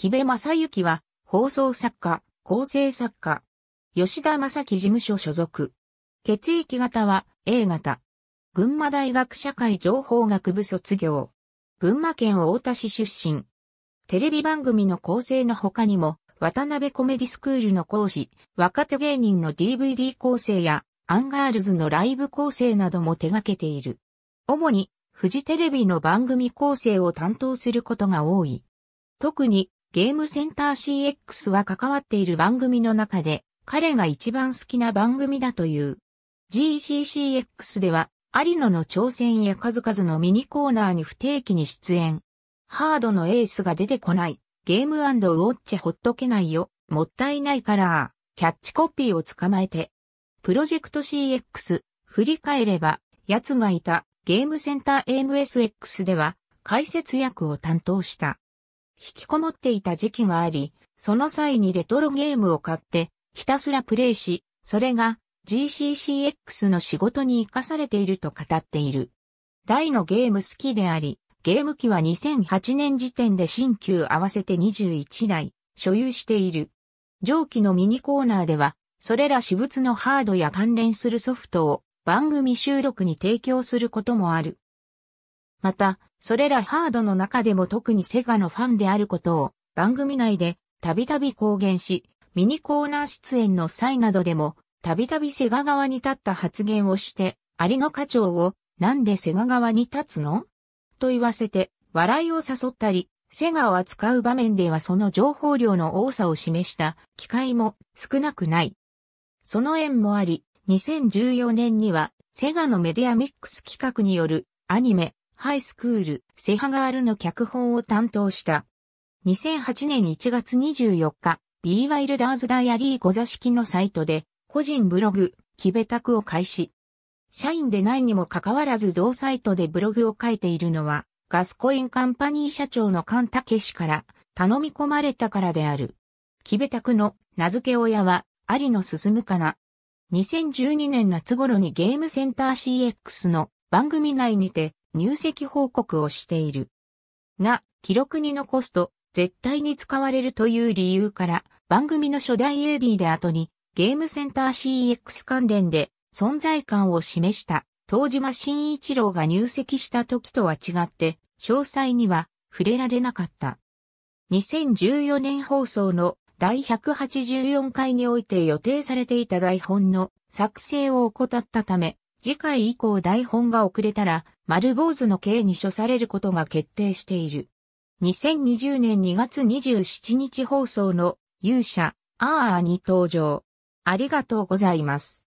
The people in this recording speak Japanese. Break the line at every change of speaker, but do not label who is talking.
木部正幸は、放送作家、構成作家。吉田正樹事務所所属。血液型は A 型。群馬大学社会情報学部卒業。群馬県太田市出身。テレビ番組の構成の他にも、渡辺コメディスクールの講師、若手芸人の DVD 構成や、アンガールズのライブ構成なども手掛けている。主に、フジテレビの番組構成を担当することが多い。特に、ゲームセンター CX は関わっている番組の中で、彼が一番好きな番組だという。GCCX では、有野の挑戦や数々のミニコーナーに不定期に出演。ハードのエースが出てこない。ゲームウォッチほっとけないよ。もったいないから、キャッチコピーを捕まえて。プロジェクト CX、振り返れば、奴がいたゲームセンター AMSX では解説役を担当した。引きこもっていた時期があり、その際にレトロゲームを買って、ひたすらプレイし、それが GCCX の仕事に活かされていると語っている。大のゲーム好きであり、ゲーム機は2008年時点で新旧合わせて21台所有している。上記のミニコーナーでは、それら私物のハードや関連するソフトを番組収録に提供することもある。また、それらハードの中でも特にセガのファンであることを番組内でたびたび公言し、ミニコーナー出演の際などでもたびたびセガ側に立った発言をして、りの課長をなんでセガ側に立つのと言わせて笑いを誘ったり、セガを扱う場面ではその情報量の多さを示した機会も少なくない。その縁もあり、2014年にはセガのメディアミックス企画によるアニメハイスクール、セハガールの脚本を担当した。2008年1月24日、ビーワイルダーズダイアリーご座敷のサイトで、個人ブログ、キベタクを開始。社員でないにもかかわらず同サイトでブログを書いているのは、ガスコインカンパニー社長のカンタケ氏から頼み込まれたからである。キベタクの名付け親は、リの進むかな。2012年夏頃にゲームセンター CX の番組内にて、入籍報告をしている。が、記録に残すと、絶対に使われるという理由から、番組の初代 AD で後に、ゲームセンター CX 関連で存在感を示した、東島新一郎が入籍した時とは違って、詳細には触れられなかった。2014年放送の第184回において予定されていた台本の作成を怠ったため、次回以降台本が遅れたら、丸坊主の刑に処されることが決定している。2020年2月27日放送の勇者、あーあに登場。ありがとうございます。